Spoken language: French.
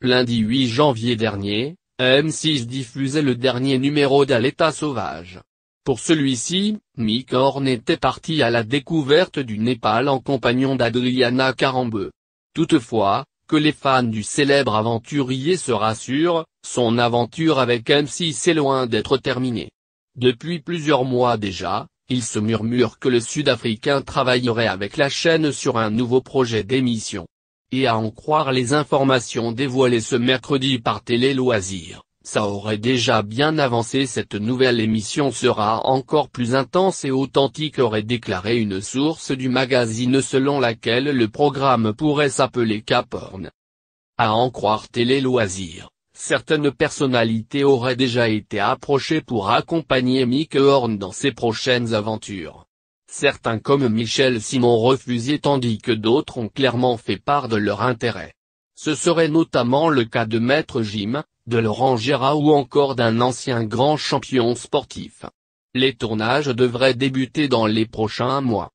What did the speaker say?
Lundi 8 janvier dernier, M6 diffusait le dernier numéro l'état Sauvage. Pour celui-ci, Mick Horn était parti à la découverte du Népal en compagnon d'Adriana Carambeu. Toutefois, que les fans du célèbre aventurier se rassurent, son aventure avec M6 est loin d'être terminée. Depuis plusieurs mois déjà, il se murmure que le Sud-Africain travaillerait avec la chaîne sur un nouveau projet d'émission. Et à en croire les informations dévoilées ce mercredi par Télé Loisirs, ça aurait déjà bien avancé cette nouvelle émission sera encore plus intense et authentique aurait déclaré une source du magazine selon laquelle le programme pourrait s'appeler Caporn. À en croire Télé Loisirs, certaines personnalités auraient déjà été approchées pour accompagner Mick Horn dans ses prochaines aventures. Certains comme Michel Simon refusaient tandis que d'autres ont clairement fait part de leur intérêt. Ce serait notamment le cas de Maître Jim, de Laurent Gérard ou encore d'un ancien grand champion sportif. Les tournages devraient débuter dans les prochains mois.